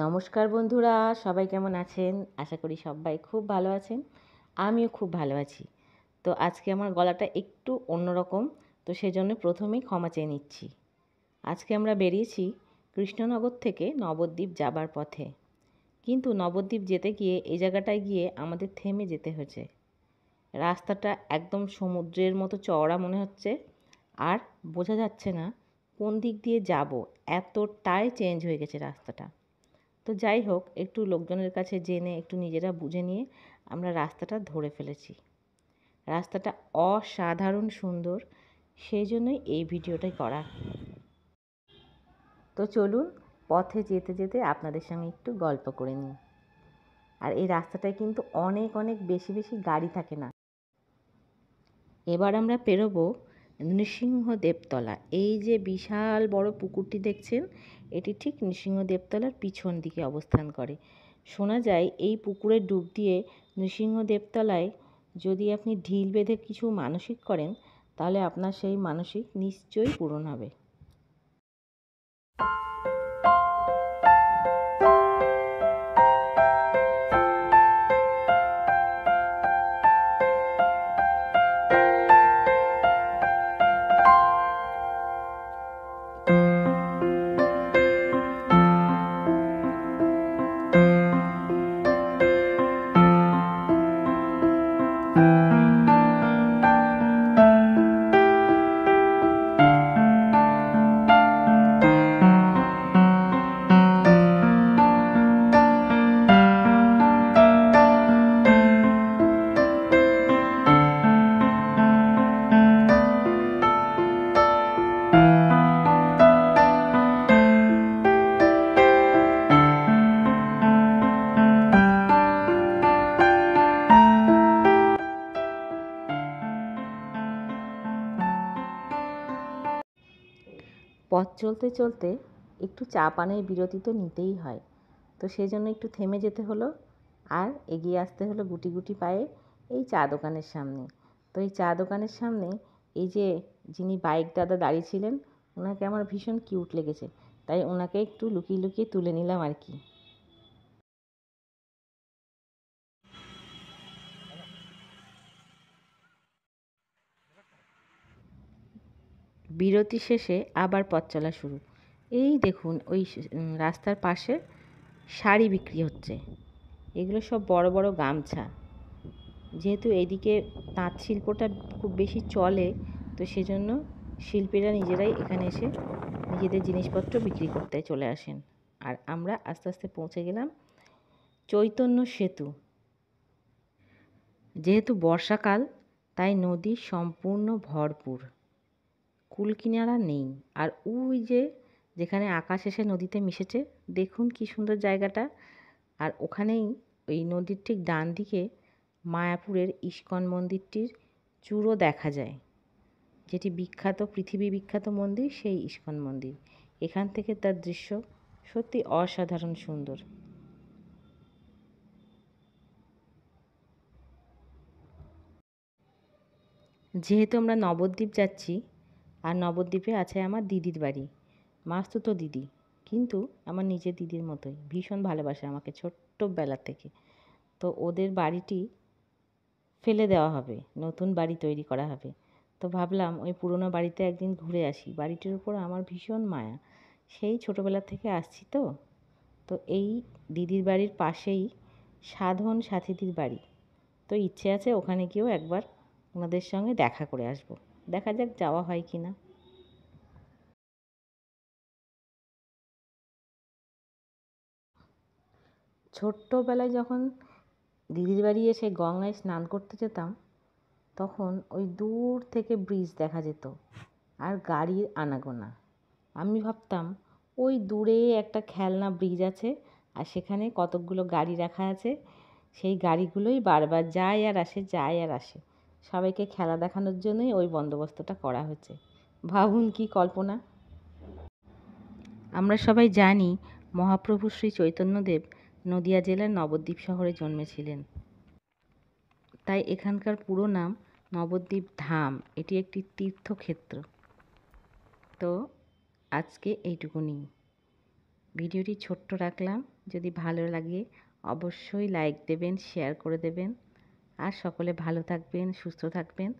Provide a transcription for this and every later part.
নমস্কার বন্ধুরা সবাই কেমন আছেন আশা করি সবাই খুব ভালো আছেন আমিও খুব ভালো আছি তো আজকে আমার গলাটা একটু অন্যরকম তো সেজন্য প্রথমেই ক্ষমা চেয়ে নিচ্ছি আজকে আমরা বেরিয়েছি কৃষ্ণনগর থেকে নবদ্বীপ যাবার পথে কিন্তু নবদ্বীপ যেতে গিয়ে এই জায়গাটায় গিয়ে আমাদের থেমে যেতে হয়েছে রাস্তাটা একদম সমুদ্রের মতো চওড়া মনে হচ্ছে আর বোঝা যাচ্ছে না কোন দিক দিয়ে যাব এতটাই চেঞ্জ হয়ে গেছে রাস্তাটা তো যাই হোক একটু লোকজনের কাছে জেনে একটু নিজেরা বুঝে নিয়ে আমরা রাস্তাটা ধরে ফেলেছি রাস্তাটা অসাধারণ সুন্দর সেই জন্যই এই ভিডিওটাই করা তো চলুন পথে যেতে যেতে আপনাদের সঙ্গে একটু গল্প করে নিই আর এই রাস্তাটায় কিন্তু অনেক অনেক বেশি বেশি গাড়ি থাকে না এবার আমরা পেরোবো নৃসিংহদেবতলা এই যে বিশাল বড় পুকুরটি দেখছেন এটি ঠিক নৃসিংহদেবতলার পিছন দিকে অবস্থান করে শোনা যায় এই পুকুরে ডুব দিয়ে নৃসিংহদেবতলায় যদি আপনি ঢিল বেঁধে কিছু মানসিক করেন তাহলে আপনার সেই মানসিক নিশ্চয়ই পূরণ হবে পথ চলতে চলতে একটু চা পানের বিরতি তো নিতেই হয় তো সেই জন্য একটু থেমে যেতে হলো আর এগিয়ে আসতে হলো গুটি গুটি পায়ে এই চা দোকানের সামনে তো এই চা দোকানের সামনে এই যে যিনি বাইক দাদা দাঁড়িয়ে ছিলেন ওনাকে আমার ভীষণ কিউট লেগেছে তাই ওনাকে একটু লুকিয়ে লুকিয়ে তুলে নিলাম আর কি বিরতি শেষে আবার পথ চলা শুরু এই দেখুন ওই রাস্তার পাশে শাড়ি বিক্রি হচ্ছে এগুলো সব বড় বড় গামছা যেহেতু এদিকে তাঁত শিল্পটা খুব বেশি চলে তো সেজন্য শিল্পীরা নিজেরাই এখানে এসে নিজেদের জিনিসপত্র বিক্রি করতে চলে আসেন আর আমরা আস্তে আস্তে পৌঁছে গেলাম চৈতন্য সেতু যেহেতু বর্ষাকাল তাই নদী সম্পূর্ণ ভরপুর কুল কিনারা নেই আর ওই যে যেখানে আকাশ এসে নদীতে মিশেছে দেখুন কি সুন্দর জায়গাটা আর ওখানেই ওই নদীর ঠিক ডান দিকে মায়াপুরের ইস্কন মন্দিরটির চূড়ও দেখা যায় যেটি বিখ্যাত পৃথিবী বিখ্যাত মন্দির সেই ইস্কন মন্দির এখান থেকে তার দৃশ্য সত্যি অসাধারণ সুন্দর যেহেতু আমরা নবদ্বীপ যাচ্ছি আর নবদ্বীপে আছে আমার দিদির বাড়ি মাস্তু তো দিদি কিন্তু আমার নিজের দিদির মতোই ভীষণ ভালোবাসে আমাকে ছোট্টবেলা থেকে তো ওদের বাড়িটি ফেলে দেওয়া হবে নতুন বাড়ি তৈরি করা হবে তো ভাবলাম ওই পুরনো বাড়িতে একদিন ঘুরে আসি বাড়িটির উপর আমার ভীষণ মায়া সেই ছোটোবেলা থেকে আসছি তো তো এই দিদির বাড়ির পাশেই সাধন সাথীদির বাড়ি তো ইচ্ছে আছে ওখানে গিয়েও একবার ওনাদের সঙ্গে দেখা করে আসবো দেখা যাক যাওয়া হয় কি না ছোট্টবেলায় যখন দিদির বাড়ি এসে গঙ্গায় স্নান করতে যেতাম তখন ওই দূর থেকে ব্রিজ দেখা যেত আর গাড়ির আনাগোনা আমি ভাবতাম ওই দূরে একটা খেলনা ব্রিজ আছে আর সেখানে কতকগুলো গাড়ি রাখা আছে সেই গাড়িগুলোই বারবার যায় আর আসে যায় আর আসে সবাইকে খেলা দেখানোর জন্যই ওই বন্দোবস্তটা করা হচ্ছে ভাবুন কি কল্পনা আমরা সবাই জানি মহাপ্রভু শ্রী চৈতন্যদেব নদিয়া জেলার নবদ্বীপ শহরে জন্মেছিলেন তাই এখানকার পুরো নাম নবদ্বীপ ধাম এটি একটি তীর্থক্ষেত্র তো আজকে এইটুকুনি ভিডিওটি ছোট্ট রাখলাম যদি ভালো লাগে অবশ্যই লাইক দেবেন শেয়ার করে দেবেন আর সকলে ভালো থাকবেন সুস্থ থাকবেন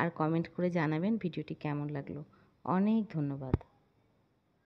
আর কমেন্ট করে জানাবেন ভিডিওটি কেমন লাগলো অনেক ধন্যবাদ